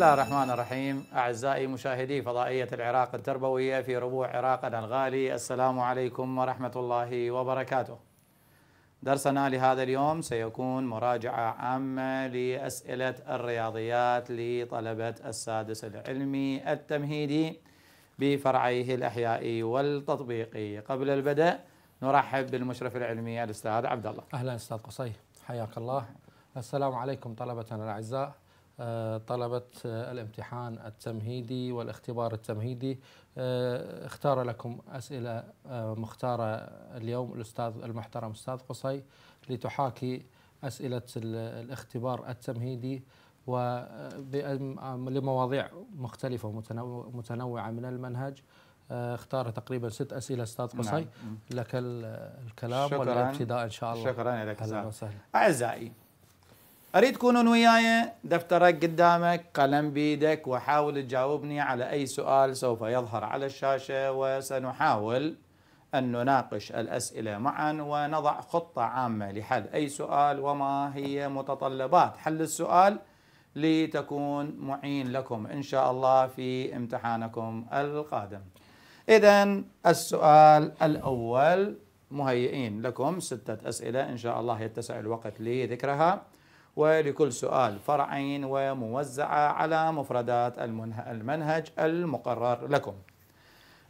الله الرحمن الرحيم أعزائي مشاهدي فضائية العراق التربوية في ربوع عراقنا الغالي السلام عليكم ورحمة الله وبركاته درسنا لهذا اليوم سيكون مراجعة عامة لأسئلة الرياضيات لطلبة السادس العلمي التمهيدي بفرعيه الأحيائي والتطبيقي قبل البدء نرحب بالمشرف العلمي الأستاذ عبد الله أهلا أستاذ قصي حياك الله السلام عليكم طلبتنا الأعزاء آه، طلبة آه، الامتحان التمهيدي والاختبار التمهيدي آه، اختار لكم أسئلة مختارة اليوم الأستاذ المحترم أستاذ قصي لتحاكي أسئلة الاختبار التمهيدي لمواضيع مختلفة ومتنوعة من المنهج اختار تقريبا ست اسئله استاذ نعم. قصي نعم. لك الكلام والابتداء ان شاء الله شكرا لك اعزائي اريد تكونون وياي دفترك قدامك قلم بيدك وحاول تجاوبني على اي سؤال سوف يظهر على الشاشه وسنحاول ان نناقش الاسئله معا ونضع خطه عامه لحل اي سؤال وما هي متطلبات حل السؤال لتكون معين لكم ان شاء الله في امتحانكم القادم. اذا السؤال الاول مهيئين لكم سته اسئله ان شاء الله يتسع الوقت لذكرها. ولكل سؤال فرعين وموزعة على مفردات المنهج المقرر لكم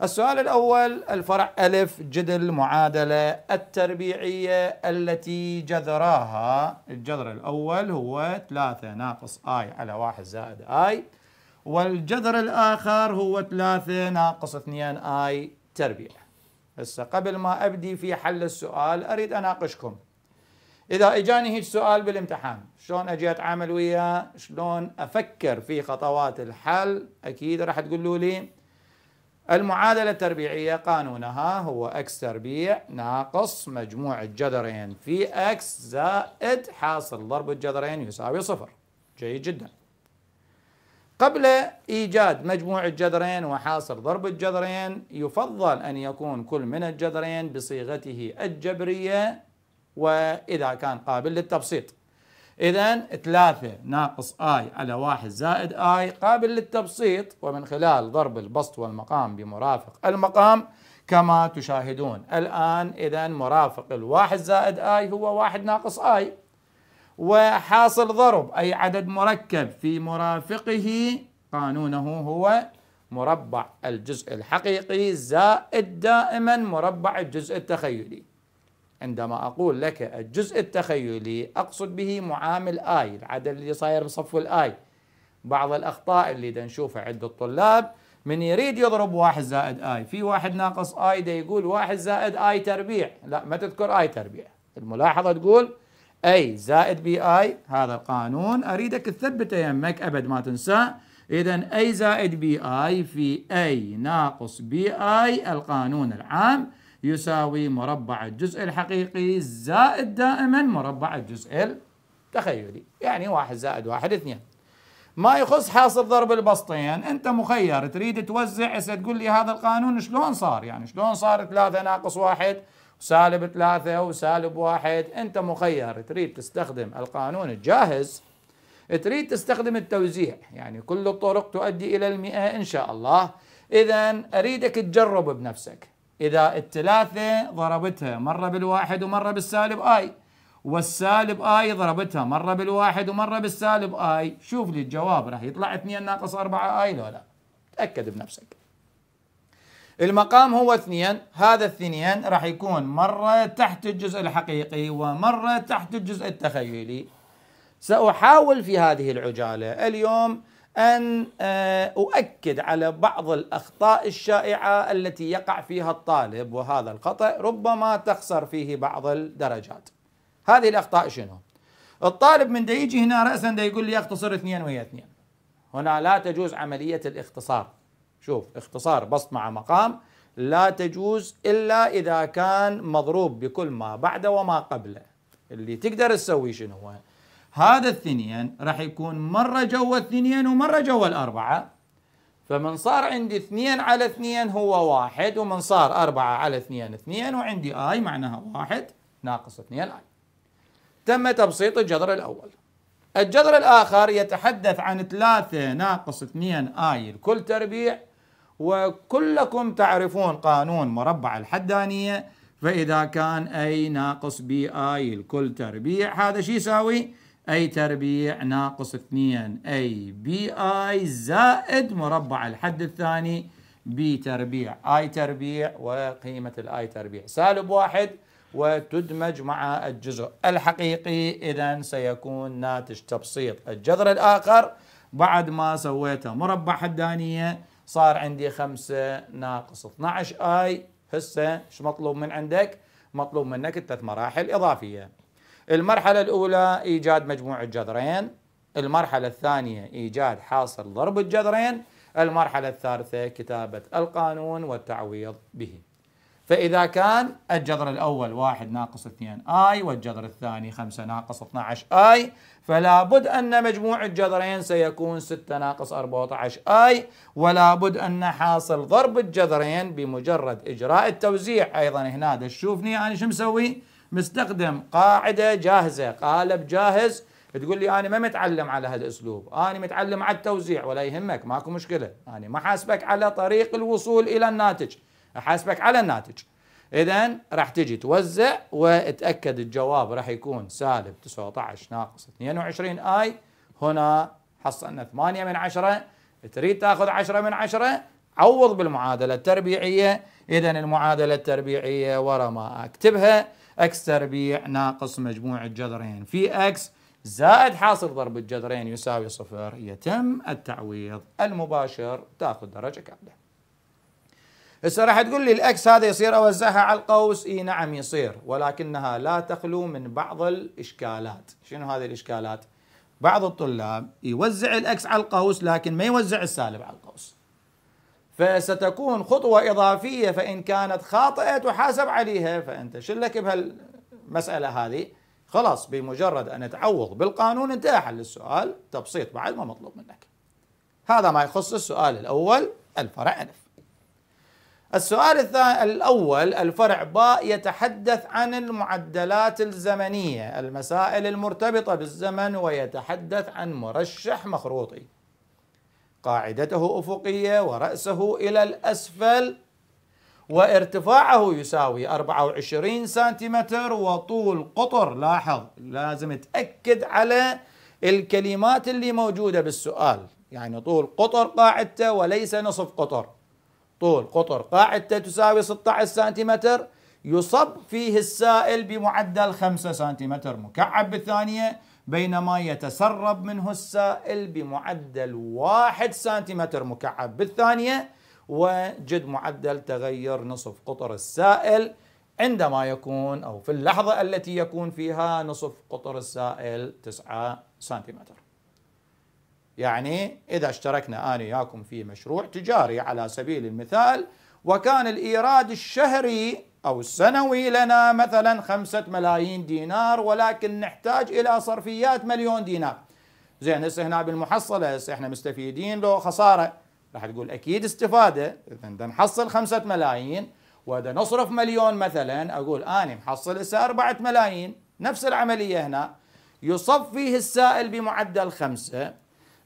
السؤال الأول الفرع ألف جدل معادلة التربيعية التي جذراها الجذر الأول هو 3 ناقص آي على 1 زائد آي والجذر الآخر هو 3 ناقص 2 آي تربيع هسه قبل ما أبدي في حل السؤال أريد أناقشكم اذا اجاني هيك سؤال بالامتحان شلون اجي اتعامل وياه شلون افكر في خطوات الحل اكيد راح تقولوا لي المعادلة التربيعية قانونها هو اكس تربيع ناقص مجموع الجذرين في اكس زائد حاصل ضرب الجذرين يساوي صفر جيد جدا قبل ايجاد مجموع الجذرين وحاصل ضرب الجذرين يفضل ان يكون كل من الجذرين بصيغته الجبريه وإذا كان قابل للتبسيط إذا 3 ناقص I على 1 زائد I قابل للتبسيط ومن خلال ضرب البسط والمقام بمرافق المقام كما تشاهدون الآن إذا مرافق الواحد زائد آي هو واحد ناقص آي وحاصل ضرب أي عدد مركب في مرافقه قانونه هو مربع الجزء الحقيقي زائد دائما مربع الجزء التخيلي عندما أقول لك الجزء التخيلي أقصد به معامل آي العدد اللي صاير بصف الآي بعض الأخطاء اللي دا نشوفها عند الطلاب من يريد يضرب واحد زائد آي في واحد ناقص آي دا يقول واحد زائد آي تربيع لا ما تذكر آي تربيع الملاحظة تقول أي زائد بي آي هذا القانون أريدك تثبته يمك أبد ما تنساه إذا أي زائد بي آي في أي ناقص بي آي القانون العام يساوي مربع الجزء الحقيقي زائد دائما مربع الجزء التخيلي يعني واحد زائد واحد اثنين ما يخص حاصل ضرب البسطين انت مخير تريد توزع هسه تقول لي هذا القانون شلون صار يعني شلون صار ثلاثة ناقص واحد وسالب ثلاثة وسالب واحد انت مخير تريد تستخدم القانون الجاهز تريد تستخدم التوزيع يعني كل الطرق تؤدي إلى المئة إن شاء الله إذا أريدك تجرب بنفسك إذا الثلاثة ضربتها مرة بالواحد ومرة بالسالب آي والسالب آي ضربتها مرة بالواحد ومرة بالسالب آي شوف لي الجواب راح يطلع 2 ناقص 4 آي لو لا تأكد بنفسك المقام هو اثنين هذا الثنين راح يكون مرة تحت الجزء الحقيقي ومرة تحت الجزء التخيلي سأحاول في هذه العجالة اليوم أن آه، أؤكد على بعض الأخطاء الشائعة التي يقع فيها الطالب وهذا الخطأ ربما تخسر فيه بعض الدرجات هذه الأخطاء شنو؟ الطالب من يجي هنا رأسا دا يقول لي اختصر اثنين ويا اثنين هنا لا تجوز عملية الاختصار شوف اختصار بسط مع مقام لا تجوز إلا إذا كان مضروب بكل ما بعده وما قبله اللي تقدر تسوي شنو هو هذا الثنين راح يكون مرة جوا الثنين ومرة جوا الأربعة فمن صار عندي اثنين على اثنين هو واحد ومن صار أربعة على اثنين اثنين وعندي آي معناها واحد ناقص اثنين آي تم تبسيط الجذر الأول الجذر الآخر يتحدث عن ثلاثة ناقص اثنين آي لكل تربيع وكلكم تعرفون قانون مربع الحدانية فإذا كان أي ناقص بي آي لكل تربيع هذا شو يساوي؟ أي تربيع ناقص اثنين أي بي آي زائد مربع الحد الثاني بي تربيع آي تربيع وقيمة الآي تربيع سالب واحد وتدمج مع الجزء الحقيقي إذا سيكون ناتج تبسيط الجذر الآخر بعد ما سويته مربع حدانية صار عندي 5 ناقص 12 آي هسه شو مطلوب من عندك؟ مطلوب منك الثلاث مراحل إضافية المرحلة الأولى إيجاد مجموع الجذرين المرحلة الثانية إيجاد حاصل ضرب الجذرين المرحلة الثالثة كتابة القانون والتعويض به فإذا كان الجذر الأول واحد ناقص اثنين آي والجذر الثاني خمسة ناقص 12 آي فلا بد أن مجموع الجذرين سيكون ستة ناقص 14 آي ولا بد أن حاصل ضرب الجذرين بمجرد إجراء التوزيع أيضا هنا دشوفني أنا شو مسوي مستخدم قاعده جاهزه قالب جاهز تقول لي انا ما متعلم على هالاسلوب انا متعلم على التوزيع ولا يهمك ماكو مشكله انا ما حاسبك على طريق الوصول الى الناتج احاسبك على الناتج اذا راح تجي توزع وتاكد الجواب راح يكون سالب 19 ناقص 22 اي هنا حصلنا 8 من 10 تريد تاخذ 10 من 10 عوض بالمعادله التربيعيه اذا المعادله التربيعيه ورا ما اكتبها اكس تربيع ناقص مجموع الجذرين في اكس زائد حاصل ضرب الجذرين يساوي صفر يتم التعويض المباشر تاخذ درجه كامله. هسه راح تقول لي الاكس هذا يصير اوزعها على القوس اي نعم يصير ولكنها لا تخلو من بعض الاشكالات، شنو هذه الاشكالات؟ بعض الطلاب يوزع الاكس على القوس لكن ما يوزع السالب على القوس. فستكون خطوة إضافية فإن كانت خاطئة تحاسب عليها فأنت شلك بهالمسألة هذه خلاص بمجرد أن تعوض بالقانون انتهى حل السؤال تبسيط بعد ما مطلوب منك هذا ما يخص السؤال الأول الفرع ألف السؤال الثاني الأول الفرع باء يتحدث عن المعدلات الزمنية المسائل المرتبطة بالزمن ويتحدث عن مرشح مخروطي قاعدته أفقية ورأسه إلى الأسفل وارتفاعه يساوي 24 سنتيمتر وطول قطر لاحظ لازم تأكد على الكلمات اللي موجودة بالسؤال يعني طول قطر قاعدته وليس نصف قطر طول قطر قاعدته تساوي 16 سنتيمتر يصب فيه السائل بمعدل 5 سنتيمتر مكعب بالثانية بينما يتسرب منه السائل بمعدل واحد سنتيمتر مكعب بالثانية وجد معدل تغير نصف قطر السائل عندما يكون أو في اللحظة التي يكون فيها نصف قطر السائل 9 سنتيمتر يعني إذا اشتركنا أنا وياكم في مشروع تجاري على سبيل المثال وكان الإيراد الشهري أو السنوي لنا مثلا خمسة ملايين دينار ولكن نحتاج إلى صرفيات مليون دينار زين هسه هنا بالمحصلة هسه احنا مستفيدين لو خسارة راح تقول أكيد استفادة إذا نحصل خمسة ملايين وإذا نصرف مليون مثلا أقول أنا محصل هسه أربعة ملايين نفس العملية هنا يصفيه السائل بمعدل خمسة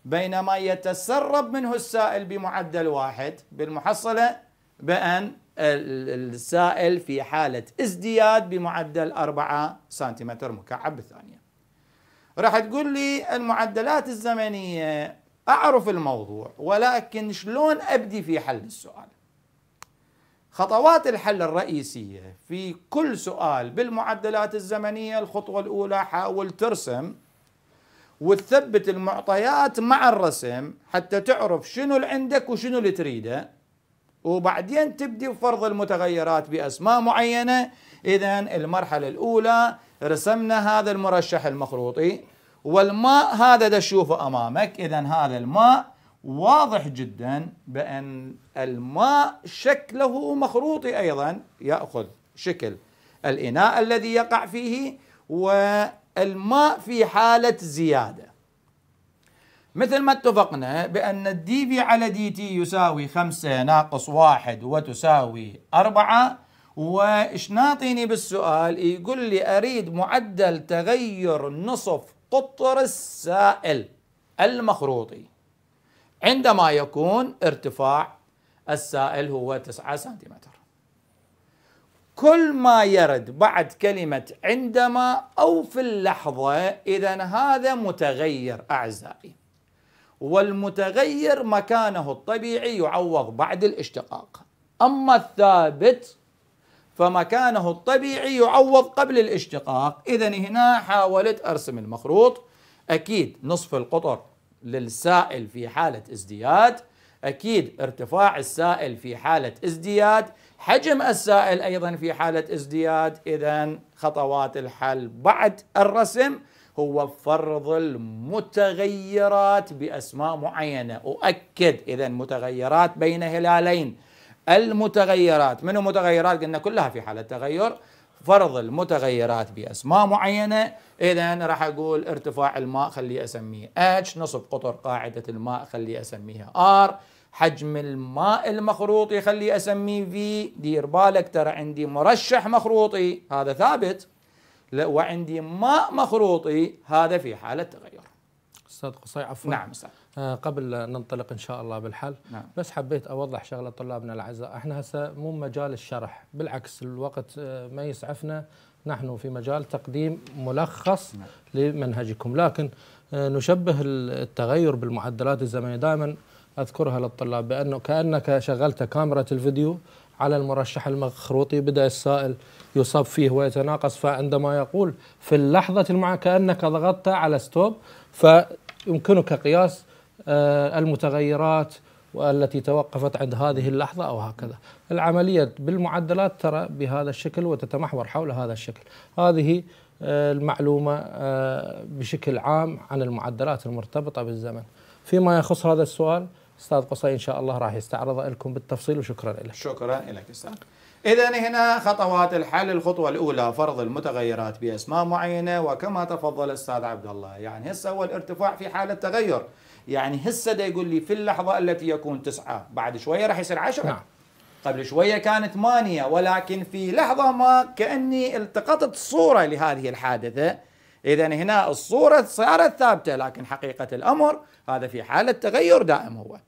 بينما يتسرب منه السائل بمعدل واحد بالمحصلة بأن السائل في حالة ازدياد بمعدل 4 سنتيمتر مكعب بالثانية راح تقول لي المعدلات الزمنية أعرف الموضوع ولكن شلون أبدي في حل السؤال خطوات الحل الرئيسية في كل سؤال بالمعدلات الزمنية الخطوة الأولى حاول ترسم وتثبت المعطيات مع الرسم حتى تعرف شنو اللي عندك وشنو اللي تريده وبعدين تبدي فرض المتغيرات بأسماء معينة إذا المرحلة الأولى رسمنا هذا المرشح المخروطي والماء هذا تشوفه أمامك إذا هذا الماء واضح جدا بأن الماء شكله مخروطي أيضا يأخذ شكل الإناء الذي يقع فيه والماء في حالة زيادة مثل ما اتفقنا بأن الدي في على دي تي يساوي 5 ناقص 1 وتساوي 4 وإيش ناطيني بالسؤال يقول لي أريد معدل تغير نصف قطر السائل المخروطي عندما يكون ارتفاع السائل هو 9 سنتيمتر كل ما يرد بعد كلمة عندما أو في اللحظة إذا هذا متغير أعزائي والمتغير مكانه الطبيعي يعوض بعد الاشتقاق أما الثابت فمكانه الطبيعي يعوض قبل الاشتقاق إذا هنا حاولت أرسم المخروط أكيد نصف القطر للسائل في حالة ازدياد أكيد ارتفاع السائل في حالة ازدياد حجم السائل أيضا في حالة ازدياد إذا خطوات الحل بعد الرسم هو فرض المتغيرات بأسماء معينة أؤكد إذا متغيرات بين هلالين المتغيرات من المتغيرات قلنا كلها في حالة تغير فرض المتغيرات بأسماء معينة إذا راح أقول ارتفاع الماء خلي أسميه H نصب قطر قاعدة الماء خلي أسميها R حجم الماء المخروطي خلي أسميه V دير بالك ترى عندي مرشح مخروطي هذا ثابت وعندي ماء مخروطي هذا في حالة تغير أستاذ قصي عفوا نعم أستاذ آه قبل ننطلق إن شاء الله بالحل نعم. بس حبيت أوضح شغلة طلابنا الأعزاء إحنا هسه مو مجال الشرح بالعكس الوقت آه، ما يسعفنا نحن في مجال تقديم ملخص نعم. لمنهجكم لكن آه، نشبه التغير بالمعدلات الزمنية دائما أذكرها للطلاب بأنه كأنك شغلت كاميرا الفيديو على المرشح المخروطي بدا السائل يصب فيه ويتناقص فعندما يقول في اللحظه المع كانك ضغطت على ستوب فيمكنك قياس آه، المتغيرات والتي توقفت عند هذه اللحظة أو هكذا العملية بالمعدلات ترى بهذا الشكل وتتمحور حول هذا الشكل هذه آه، المعلومة آه، بشكل عام عن المعدلات المرتبطة بالزمن فيما يخص هذا السؤال استاذ قصي ان شاء الله راح يستعرضها لكم بالتفصيل وشكرا لك. شكرا لك استاذ. اذا هنا خطوات الحل، الخطوه الاولى فرض المتغيرات باسماء معينه وكما تفضل الاستاذ عبد الله، يعني هسه هو الارتفاع في حاله تغير، يعني هسه ده يقول لي في اللحظه التي يكون تسعه، بعد شويه راح يصير عشرة نعم. قبل شويه كان ثمانيه ولكن في لحظه ما كاني التقطت صوره لهذه الحادثه، اذا هنا الصوره صارت ثابته لكن حقيقه الامر هذا في حالة تغير دائم هو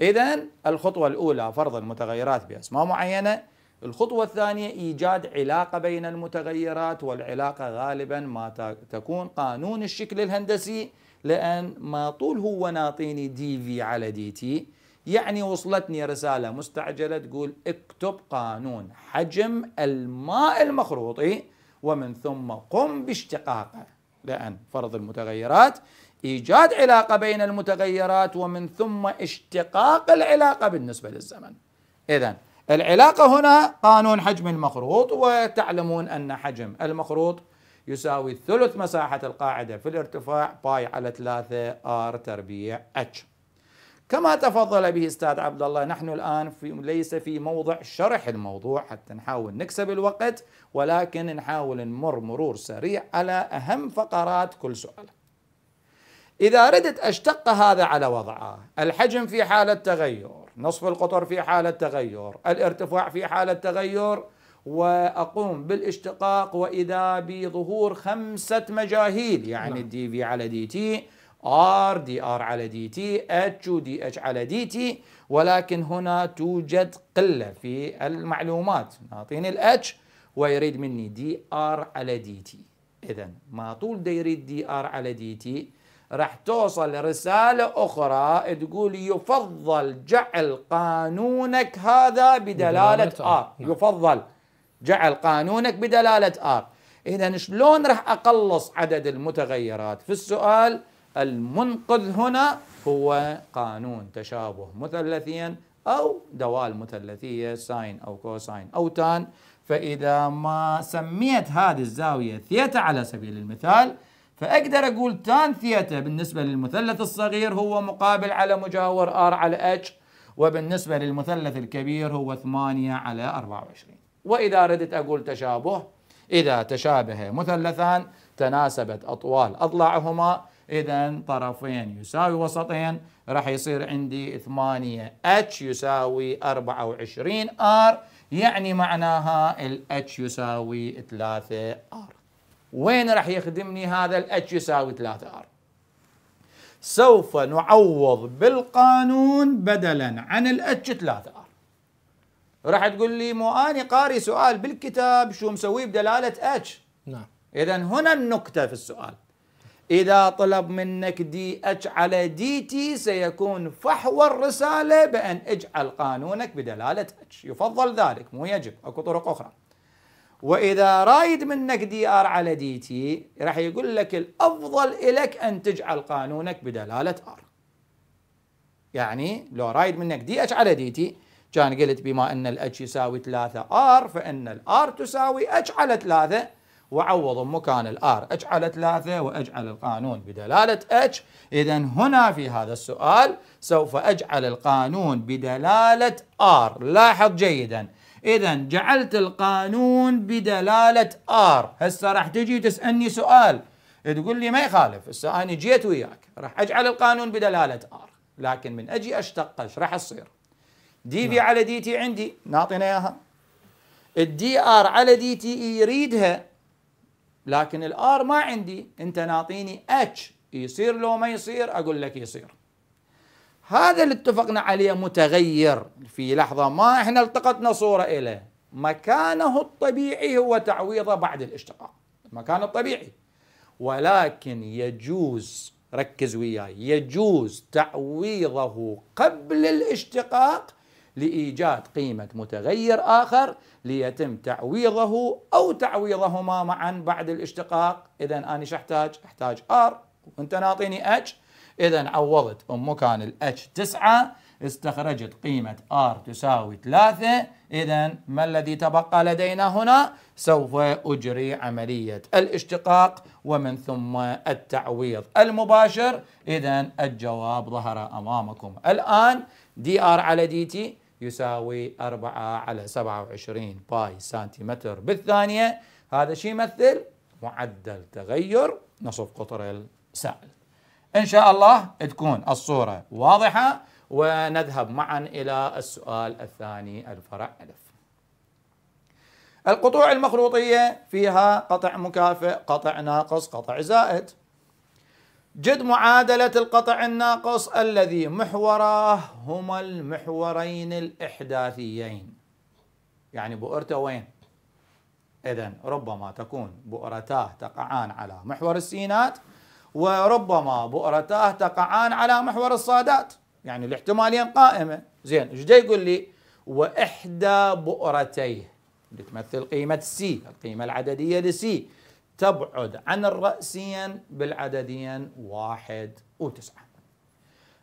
إذا الخطوة الأولى فرض المتغيرات بأسماء معينة الخطوة الثانية إيجاد علاقة بين المتغيرات والعلاقة غالبا ما تكون قانون الشكل الهندسي لأن ما طول هو ناطيني دي في على دي تي يعني وصلتني رسالة مستعجلة تقول اكتب قانون حجم الماء المخروطي ومن ثم قم باشتقاقه لأن فرض المتغيرات إيجاد علاقة بين المتغيرات ومن ثم اشتقاق العلاقة بالنسبة للزمن إذا العلاقة هنا قانون حجم المخروط وتعلمون أن حجم المخروط يساوي ثلث مساحة القاعدة في الارتفاع باي على 3 ار تربيع اتش كما تفضل به استاذ عبد الله نحن الان في ليس في موضع شرح الموضوع حتى نحاول نكسب الوقت ولكن نحاول نمر مرور سريع على اهم فقرات كل سؤال إذا أردت أشتق هذا على وضعه الحجم في حالة تغير نصف القطر في حالة تغير الارتفاع في حالة تغير وأقوم بالاشتقاق وإذا بظهور خمسة مجاهيل يعني دي نعم. في على دي تي ار دي ار على دي تي اتش ودي اتش على دي تي ولكن هنا توجد قله في المعلومات نعطيني الاتش ويريد مني دي ار على دي تي اذا ما طول دي يريد دي ار على دي تي راح توصل رسالة أخرى تقول يفضل جعل قانونك هذا بدلالة آه، آر نعم. يفضل جعل قانونك بدلالة آر إذا شلون راح أقلص عدد المتغيرات في السؤال المنقذ هنا هو قانون تشابه مثلثيا أو دوال مثلثية ساين أو كوساين أو تان فإذا ما سميت هذه الزاوية ثيتا على سبيل المثال فأقدر أقول تان ثيتا بالنسبة للمثلث الصغير هو مقابل على مجاور ار على اتش وبالنسبة للمثلث الكبير هو 8 على 24 وإذا ردت أقول تشابه إذا تشابه مثلثان تناسبت أطوال أضلاعهما إذا طرفين يساوي وسطين راح يصير عندي 8 H يساوي 24 R يعني معناها الاتش يساوي 3 R وين راح يخدمني هذا الاتش يساوي 3 ار سوف نعوض بالقانون بدلا عن الاتش 3 ار راح تقول لي مو اني قاري سؤال بالكتاب شو مسويه بدلاله اتش نعم اذا هنا النكته في السؤال اذا طلب منك دي اتش على دي تي سيكون فحوى الرساله بان اجعل قانونك بدلاله اتش يفضل ذلك مو يجب اكو طرق اخرى واذا رايد منك دي ار على دي تي راح يقول لك الافضل الك ان تجعل قانونك بدلاله ار يعني لو رايد منك دي اتش على دي تي كان قلت بما ان الاتش يساوي 3 ار فان الار تساوي اتش على 3 وعوض مكان الار اتش على 3 واجعل القانون بدلاله اتش اذا هنا في هذا السؤال سوف اجعل القانون بدلاله ار لاحظ جيدا إذا جعلت القانون بدلالة آر هسه راح تجي تسألني سؤال تقول لي ما يخالف هسه أنا جيت وياك راح أجعل القانون بدلالة آر لكن من أجي أشتق إيش راح يصير دي في نعم. على دي تي e عندي نعطينا إياها الدي آر على دي تي e يريدها لكن الآر ما عندي أنت ناطيني اتش يصير لو ما يصير أقول لك يصير هذا اللي اتفقنا عليه متغير في لحظة ما احنا التقطنا صورة إليه مكانه الطبيعي هو تعويضه بعد الاشتقاق مكانه الطبيعي ولكن يجوز ركز وياي يجوز تعويضه قبل الاشتقاق لإيجاد قيمة متغير آخر ليتم تعويضه أو تعويضهما معا بعد الاشتقاق إذا أنا شو أحتاج؟ أحتاج R وأنت ناطيني H إذا عوضت بمكان مكان ال H9 استخرجت قيمة R تساوي 3 إذا ما الذي تبقى لدينا هنا؟ سوف أجري عملية الاشتقاق ومن ثم التعويض المباشر إذا الجواب ظهر أمامكم الآن دي آر على دي تي يساوي 4 على 27 باي سنتيمتر بالثانية هذا شيء يمثل معدل تغير نصف قطر السائل إن شاء الله تكون الصورة واضحة ونذهب معا إلى السؤال الثاني الفرع ألف القطوع المخروطية فيها قطع مكافئ قطع ناقص قطع زائد جد معادلة القطع الناقص الذي محوراه هما المحورين الإحداثيين يعني بؤرته وين؟ إذا ربما تكون بؤرتاه تقعان على محور السينات وربما بؤرتاه تقعان على محور الصادات يعني الاحتمالين قائمة زين ايش يقول لي وإحدى بؤرتيه اللي تمثل قيمة سي القيمة العددية لسي تبعد عن الرأسين بالعددين واحد وتسعة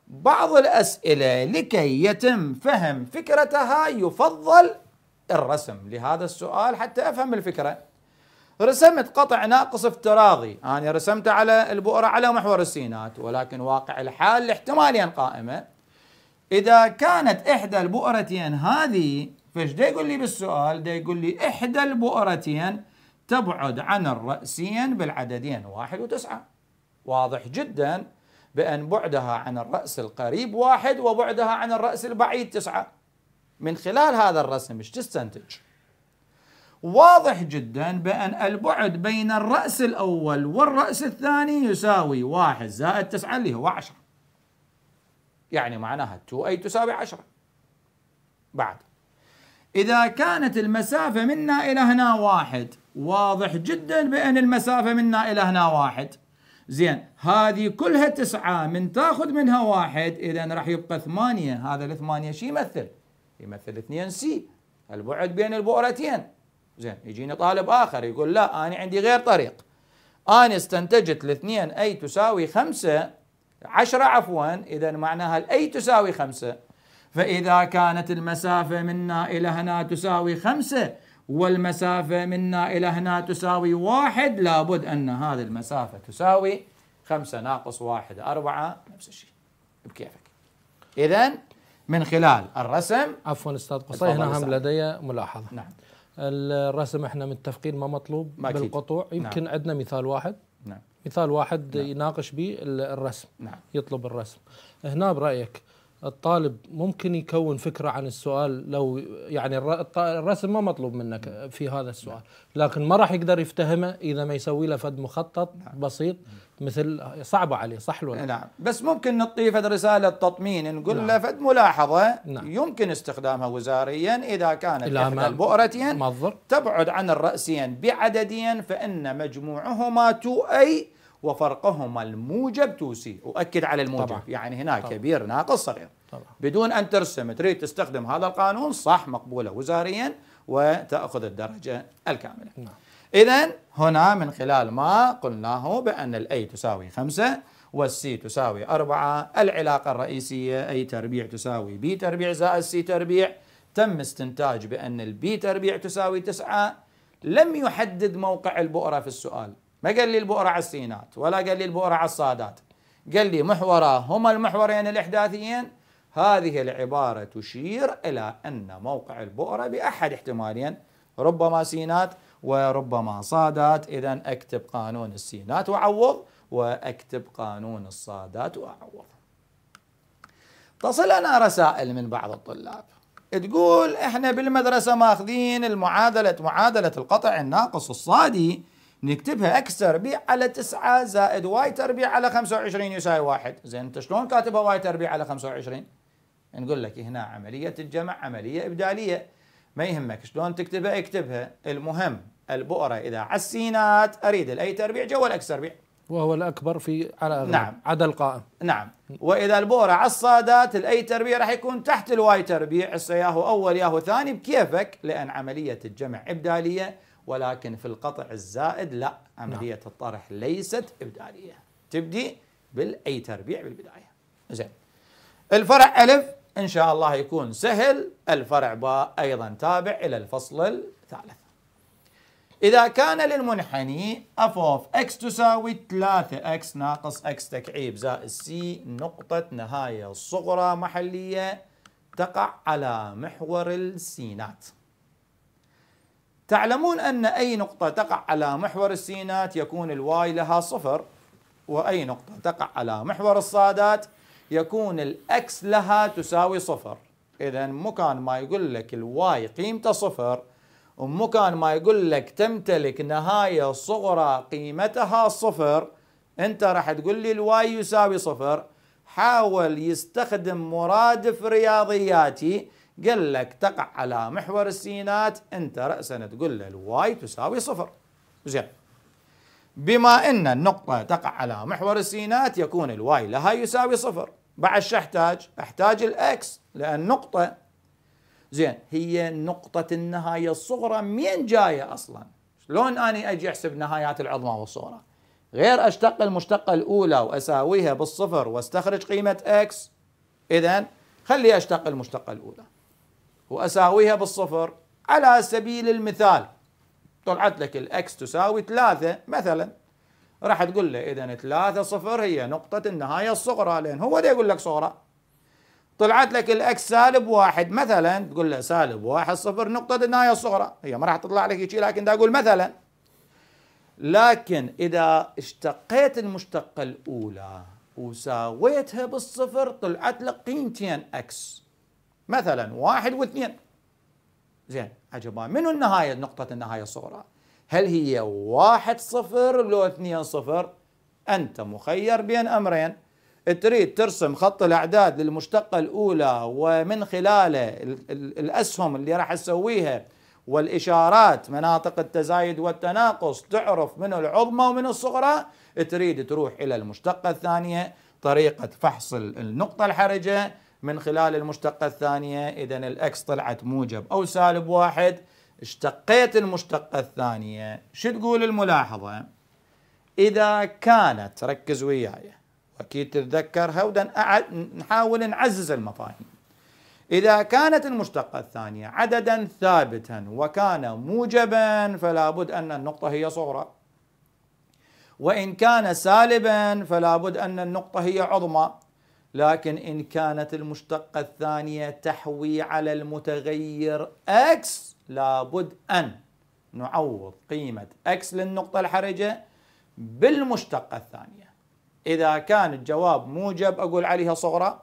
بعض الأسئلة لكي يتم فهم فكرتها يفضل الرسم لهذا السؤال حتى أفهم الفكرة رسمت قطع ناقص افتراضي أنا رسمته على البؤرة على محور السينات ولكن واقع الحال احتماليا قائمة إذا كانت إحدى البؤرتين هذه فش دي يقول لي بالسؤال دي يقول لي إحدى البؤرتين تبعد عن الرأسين بالعددين واحد وتسعة واضح جدا بأن بعدها عن الرأس القريب واحد وبعدها عن الرأس البعيد تسعة من خلال هذا الرسم ايش تستنتج؟ واضح جدا بأن البعد بين الرأس الأول والرأس الثاني يساوي واحد زائد تسعة اللي هو عشرة يعني معناها 2a تساوي عشرة بعد إذا كانت المسافة منا إلى هنا واحد واضح جدا بأن المسافة منا إلى هنا واحد زين هذه كلها تسعة من تاخذ منها واحد إذا راح يبقى ثمانية هذا الثمانية شو يمثل؟ يمثل 2 سي البعد بين البؤرتين زين يجيني طالب آخر يقول لا أنا عندي غير طريق أنا استنتجت الاثنين أي تساوي خمسة عشرة عفوا إذا معناها الأي تساوي خمسة فإذا كانت المسافة منا إلى هنا تساوي خمسة والمسافة منا إلى هنا تساوي واحد لابد أن هذه المسافة تساوي خمسة ناقص واحد أربعة نفس الشيء بكيفك إذا من خلال الرسم عفوا أستاذ قصي هنا هم لدي ملاحظة نعم الرسم احنا متفقين ما مطلوب ما بالقطوع أكيد. نعم. يمكن نعم. عندنا مثال واحد نعم. مثال واحد نعم. يناقش به الرسم نعم. يطلب الرسم هنا برايك الطالب ممكن يكون فكره عن السؤال لو يعني الرسم ما مطلوب منك نعم. في هذا السؤال لكن ما راح يقدر يفتهمه اذا ما يسوي له فد مخطط نعم. بسيط مثل صعبه عليه صح ولا نعم بس ممكن نطيف رساله تطمين نقول نعم. له فد ملاحظه نعم. يمكن استخدامها وزاريا اذا كانت احدى البؤرتين تبعد عن الراسين بعددين فان مجموعهما تؤي وفرقهما الموجب توسي اؤكد على الموجب طبعا. يعني هنا طبعا. كبير ناقص صغير طبعا. بدون ان ترسم تريد تستخدم هذا القانون صح مقبوله وزاريا وتاخذ الدرجه الكامله نعم. إذا هنا من خلال ما قلناه بأن الأي تساوي 5 والسي تساوي 4 العلاقة الرئيسية أي تربيع تساوي بي تربيع زائد سي تربيع تم استنتاج بأن البي تربيع تساوي 9 لم يحدد موقع البؤرة في السؤال ما قال لي البؤرة على السينات ولا قال لي البؤرة على الصادات قال لي محورا هما المحورين الإحداثيين هذه العبارة تشير إلى أن موقع البؤرة بأحد احتمالين ربما سينات وربما صادات إذا أكتب قانون السينات وأعوض وأكتب قانون الصادات وأعوض تصلنا رسائل من بعض الطلاب تقول احنا بالمدرسة ماخذين المعادلة معادلة القطع الناقص الصادي نكتبها اكثر بي على 9 زائد واي تربيع على 25 يساوي واحد زين انت شلون كاتبها واي تربيع على 25 نقول لك هنا عملية الجمع عملية إبدالية ما يهمك شلون تكتبها اكتبها المهم البؤرة إذا السينات أريد الأي تربيع جوا الاكس تربيع وهو الأكبر في على نعم عدا القائم نعم وإذا البؤرة على الصادات الأي تربيع راح يكون تحت الواي تربيع ياهو أول ياهو ثاني بكيفك لأن عملية الجمع إبدالية ولكن في القطع الزائد لا نعم. عملية نعم. الطرح ليست إبدالية تبدي بالأي تربيع بالبداية زين الفرع ألف إن شاء الله يكون سهل الفرع باء أيضا تابع إلى الفصل الثالث إذا كان للمنحني f of x تساوي 3x ناقص x تكعيب زائد c نقطة نهاية صغرى محلية تقع على محور السينات تعلمون أن أي نقطة تقع على محور السينات يكون الواي لها صفر وأي نقطة تقع على محور الصادات يكون الأكس لها تساوي صفر إذا مكان ما يقول لك الواي قيمته صفر ومكان ما يقول لك تمتلك نهاية صغرى قيمتها صفر أنت راح تقول لي الواي يساوي صفر حاول يستخدم مرادف رياضياتي قال لك تقع على محور السينات أنت رأسا تقول له الواي تساوي صفر زين بما أن النقطة تقع على محور السينات يكون الواي لها يساوي صفر بعد شو أحتاج؟ أحتاج الإكس لأن نقطة زين هي نقطة النهاية الصغرى من جاية أصلا شلون أني أجي أحسب نهايات العظمى والصغرى غير أشتق المشتقة الأولى وأساويها بالصفر وأستخرج قيمة إكس إذا خلي أشتق المشتقة الأولى وأساويها بالصفر على سبيل المثال طلعت لك الاكس تساوي 3 مثلا راح تقول له اذا 3 صفر هي نقطة النهاية الصغرى لان هو ده يقول لك صغرى طلعت لك الاكس سالب واحد مثلا تقول له سالب واحد صفر نقطة النهاية الصغرى هي ما راح تطلع لك هيك لكن ده اقول مثلا لكن اذا اشتقيت المشتقة الاولى وساويتها بالصفر طلعت لك قيمتين اكس مثلا واحد واثنين زين عجبا منو النهايه نقطه النهايه الصغرى هل هي واحد صفر لو اثنين صفر انت مخير بين امرين تريد ترسم خط الاعداد للمشتقه الاولى ومن خلاله الاسهم اللي راح تسويها والاشارات مناطق التزايد والتناقص تعرف من العظمى ومن الصغرى تريد تروح الى المشتقه الثانيه طريقه فحص النقطه الحرجه من خلال المشتقة الثانية إذا الأكس طلعت موجب أو سالب واحد اشتقيت المشتقة الثانية شو تقول الملاحظة إذا كانت ركز وياي أكيد تتذكرها ودن نحاول نعزز المفاهيم إذا كانت المشتقة الثانية عددا ثابتا وكان موجبا فلا بد أن النقطة هي صغرى وإن كان سالبا فلا بد أن النقطة هي عظمى لكن إن كانت المشتقة الثانية تحوي على المتغير X لابد أن نعوض قيمة X للنقطة الحرجة بالمشتقة الثانية إذا كان الجواب موجب أقول عليها صغرى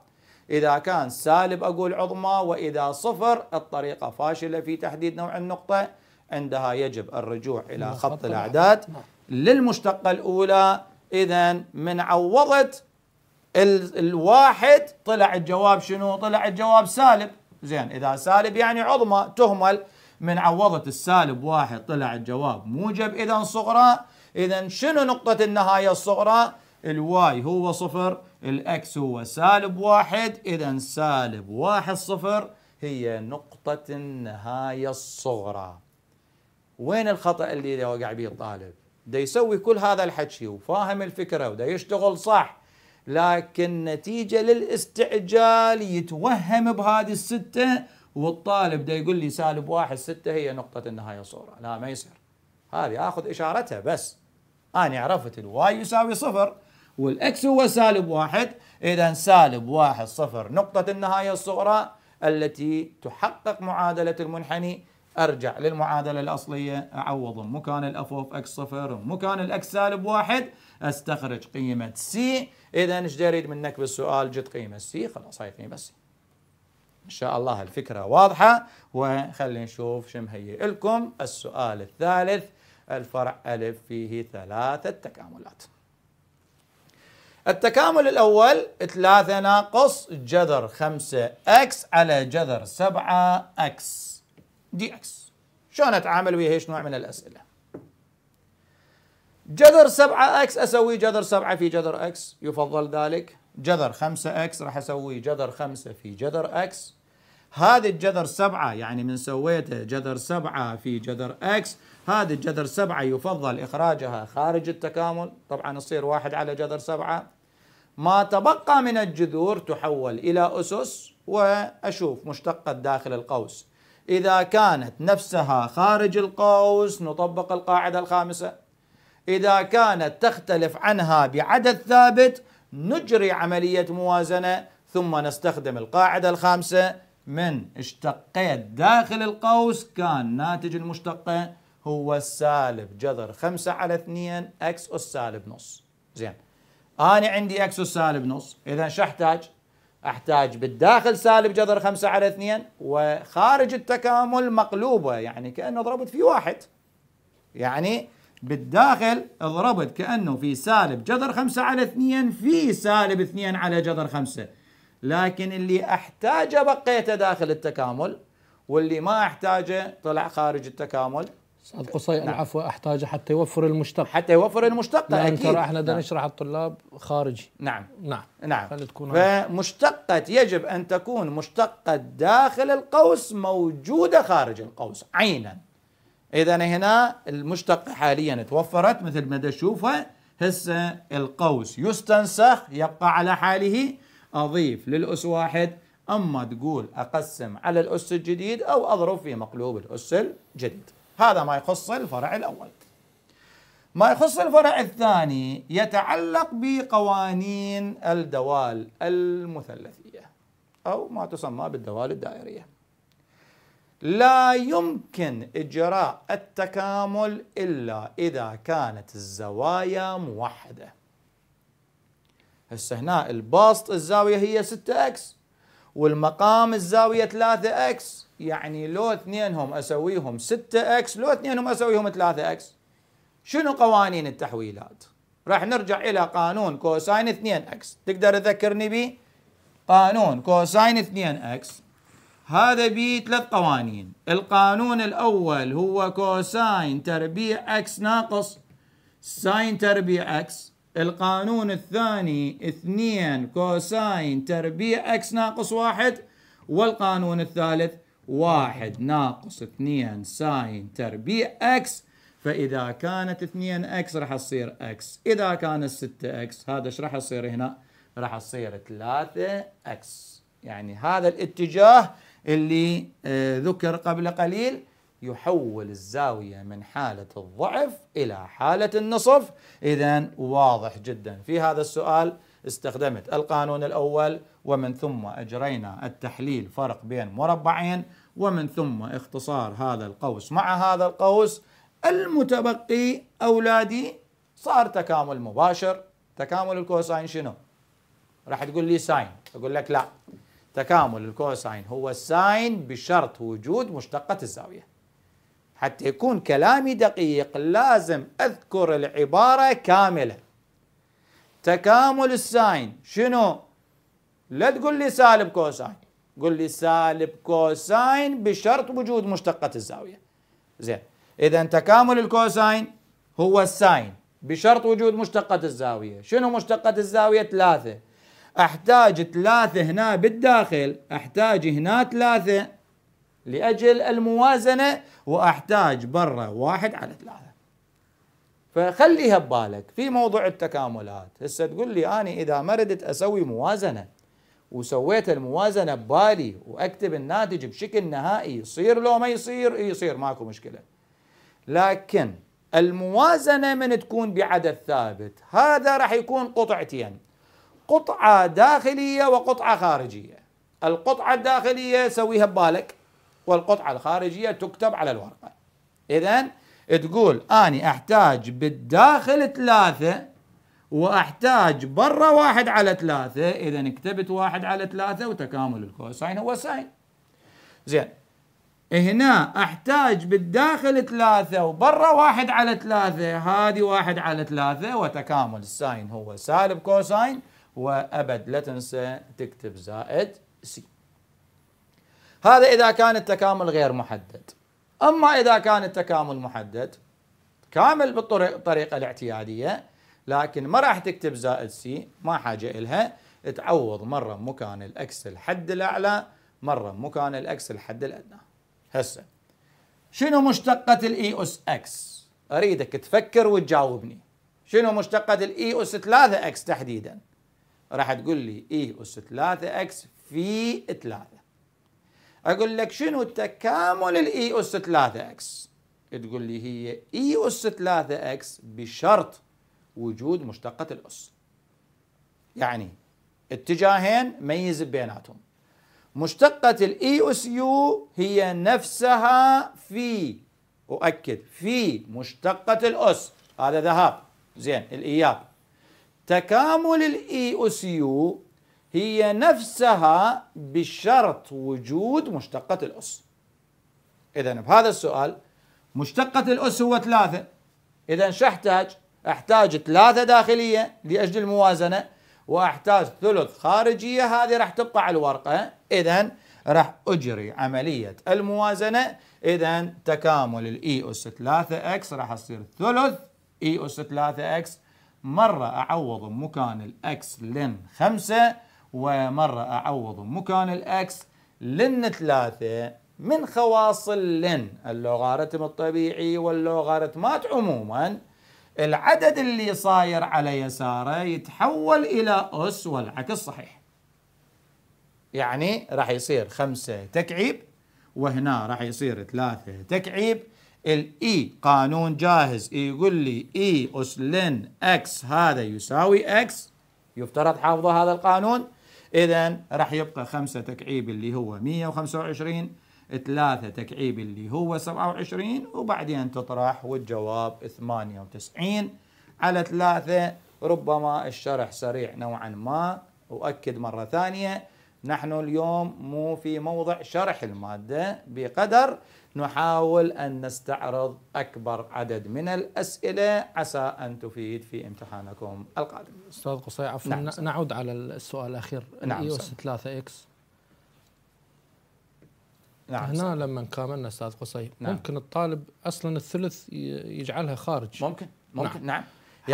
إذا كان سالب أقول عظمى وإذا صفر الطريقة فاشلة في تحديد نوع النقطة عندها يجب الرجوع إلى خط الأعداد للمشتقة الأولى إذا من عوضت الواحد طلع الجواب شنو؟ طلع الجواب سالب زين اذا سالب يعني عظمى تهمل من عوضت السالب واحد طلع الجواب موجب اذا صغرى اذا شنو نقطة النهاية الصغرى؟ الواي هو صفر الاكس هو سالب واحد اذا سالب واحد صفر هي نقطة النهاية الصغرى وين الخطأ اللي وقع به الطالب؟ دا يسوي كل هذا الحكي وفاهم الفكرة ودا يشتغل صح لكن نتيجة للاستعجال يتوهم بهذه الستة والطالب ده يقول لي سالب واحد ستة هي نقطة النهاية صورة لا ما يصير هذه آخذ إشارتها بس أنا عرفت الواي يساوي صفر والإكس هو سالب واحد إذا سالب واحد صفر نقطة النهاية الصغرى التي تحقق معادلة المنحني ارجع للمعادله الاصليه اعوض مكان الاف اوف اكس صفر مكان الاكس سالب واحد استخرج قيمه سي اذا ايش اريد منك بالسؤال جت قيمه سي خلاص هاي قيمه سي ان شاء الله الفكره واضحه وخلينا نشوف شو مهيئ لكم السؤال الثالث الفرع الف فيه ثلاثه تكاملات التكامل الأول 3 ناقص جذر 5 اكس على جذر 7 اكس دي اكس شلون اتعامل ويا هيش نوع من الاسئله جذر 7 اكس اسوي جذر 7 في جذر اكس يفضل ذلك جذر 5 اكس راح اسوي جذر 5 في جذر اكس هذه الجذر 7 يعني من سويته جذر 7 في جذر اكس هذه الجذر 7 يفضل اخراجها خارج التكامل طبعا يصير واحد على جذر 7 ما تبقى من الجذور تحول الى اسس واشوف مشتقة داخل القوس إذا كانت نفسها خارج القوس نطبق القاعدة الخامسة إذا كانت تختلف عنها بعدد ثابت نجري عملية موازنة ثم نستخدم القاعدة الخامسة من اشتقيت داخل القوس كان ناتج المشتقة هو السالب جذر 5 على 2 اكس أس سالب نص زين أنا عندي اكس أس سالب نص إذا شو أحتاج احتاج بالداخل سالب جذر خمسة على اثنين وخارج التكامل مقلوبة يعني كأنه ضربت في واحد يعني بالداخل ضربت كأنه في سالب جذر خمسة على اثنين في سالب اثنين على جذر خمسة لكن اللي احتاجه بقيته داخل التكامل واللي ما احتاجه طلع خارج التكامل استاذ قصي نعم. العفو احتاجه حتى يوفر المشتق حتى يوفر المشتق لان اكيد ترى احنا بدنا نعم. نشرح الطلاب خارجي نعم نعم نعم تكون فمشتقة يجب ان تكون مشتقة داخل القوس موجودة خارج القوس عينا اذا هنا المشتقة حاليا توفرت مثل ما تشوفها هسه القوس يستنسخ يبقى على حاله اضيف للاس واحد اما تقول اقسم على الاس الجديد او اضرب في مقلوب الاس الجديد هذا ما يخص الفرع الأول ما يخص الفرع الثاني يتعلق بقوانين الدوال المثلثية أو ما تسمى بالدوال الدائرية لا يمكن إجراء التكامل إلا إذا كانت الزوايا موحدة هسه هنا الباسط الزاوية هي 6 x والمقام الزاوية 3 3x يعني لو اثنينهم اسويهم 6 اكس لو اثنينهم اسويهم 3 اكس شنو قوانين التحويلات؟ راح نرجع الى قانون كوساين 2 اكس تقدر تذكرني به؟ قانون كوساين 2 اكس هذا به ثلاث قوانين القانون الاول هو كوساين تربيع اكس ناقص ساين تربيع اكس القانون الثاني 2 كوساين تربيع اكس ناقص واحد والقانون الثالث واحد ناقص 2 ساين تربيع اكس فاذا كانت 2 اكس راح تصير اكس اذا كانت 6 اكس هذا ايش راح يصير هنا راح تصير 3 اكس يعني هذا الاتجاه اللي آه، ذكر قبل قليل يحول الزاوية من حالة الضعف إلى حالة النصف إذا واضح جدا في هذا السؤال استخدمت القانون الأول ومن ثم أجرينا التحليل فرق بين مربعين ومن ثم اختصار هذا القوس مع هذا القوس المتبقي أولادي صار تكامل مباشر تكامل الكوساين شنو؟ راح تقول لي ساين أقول لك لا تكامل الكوساين هو الساين بشرط وجود مشتقة الزاوية حتى يكون كلامي دقيق لازم أذكر العبارة كاملة تكامل الساين شنو لا تقول لي سالب كوساين قل لي سالب كوساين بشرط وجود مشتقة الزاوية زين إذا تكامل الكوساين هو الساين بشرط وجود مشتقة الزاوية شنو مشتقة الزاوية ثلاثة أحتاج ثلاثة هنا بالداخل أحتاج هنا ثلاثة لأجل الموازنة وأحتاج برا واحد على ثلاثة فخليها ببالك في موضوع التكاملات هسه تقول لي أنا إذا ما ردت أسوي موازنة وسويت الموازنه ببالي واكتب الناتج بشكل نهائي يصير لو ما يصير إيه يصير ماكو مشكله لكن الموازنه من تكون بعدد ثابت هذا راح يكون قطعتين قطعه داخليه وقطعه خارجيه القطعه الداخليه سويها ببالك والقطعه الخارجيه تكتب على الورقه اذا تقول اني احتاج بالداخل ثلاثه واحتاج برا واحد على ثلاثة اذا كتبت واحد على ثلاثة وتكامل الكوساين هو ساين زين هنا احتاج بالداخل ثلاثة وبرا واحد على ثلاثة هذه واحد على ثلاثة وتكامل الساين هو سالب كوساين وابد لا تنسى تكتب زائد سي هذا اذا كان التكامل غير محدد اما اذا كان التكامل محدد كامل بالطريقة الاعتيادية لكن ما راح تكتب زائد سي ما حاجة إلها تعوض مرة مكان الأكس الحد الأعلى مرة مكان الأكس الحد الأدنى هسه شنو مشتقة الإي أس إكس أريدك تفكر وتجاوبني شنو مشتقة الإي أس 3 إكس تحديدا راح تقول لي إي أس 3 إكس في 3 اقول لك شنو تكامل الاي e اس 3 اكس تقول لي هي اي اس 3 اكس بشرط وجود مشتقة الأس يعني اتجاهين ميز بيناتهم مشتقة الاي اس e يو هي نفسها في أؤكد في مشتقة الأس هذا ذهاب زين الإياب تكامل الاي اس e يو هي نفسها بشرط وجود مشتقة الأس إذا بهذا السؤال مشتقة الأس هو ثلاثة إذا شحتاج احتاج ثلاثة داخلية لأجل الموازنة واحتاج ثلث خارجية هذه راح تبقى على الورقة إذا راح أجري عملية الموازنة إذا تكامل الإي e أس 3 إكس راح يصير ثلث إي e أس 3 إكس مرة أعوض مكان الإكس لن 5 ومرة أعوض مكان الإكس لن 3 من خواص اللن اللوغاريتم الطبيعي واللوغاريتمات عموماً العدد اللي صاير على يساره يتحول إلى أس والعكس صحيح يعني راح يصير خمسة تكعيب وهنا راح يصير ثلاثة تكعيب الاي e قانون جاهز يقول لي اي e اس لن اكس هذا يساوي اكس يفترض حافظه هذا القانون اذا راح يبقى خمسة تكعيب اللي هو 125 ثلاثة تكعيب اللي هو 27 وبعدين تطرح والجواب 98 على ثلاثة ربما الشرح سريع نوعا ما أؤكد مرة ثانية نحن اليوم مو في موضع شرح المادة بقدر نحاول أن نستعرض أكبر عدد من الأسئلة عسى أن تفيد في امتحانكم القادم أستاذ قصي عفوا نعم نعود على السؤال الأخير نعم الإيوس e 3 إكس نعم هنا صحيح. لما كاملنا استاذ قصي نعم. ممكن الطالب اصلا الثلث يجعلها خارج ممكن نعم. ممكن نعم, نعم.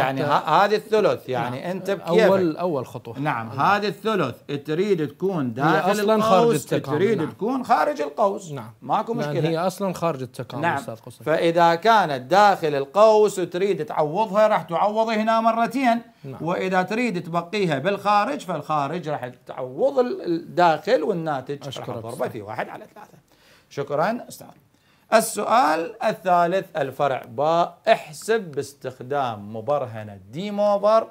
يعني هذه الثلث يعني نعم. انت بكيفك اول اول خطوه نعم, نعم. هذه الثلث تريد تكون داخل اصلا القوس خارج التكامل تريد نعم. تكون خارج القوس نعم ماكو مشكله هي اصلا خارج التكامل نعم. استاذ قصي فاذا كانت داخل القوس وتريد تعوضها راح تعوض هنا مرتين نعم. واذا تريد تبقيها بالخارج فالخارج راح تعوض الداخل والناتج راح تضربه في واحد على ثلاثه شكرا أستاذ السؤال الثالث الفرع باء احسب باستخدام مبرهنة دي موبر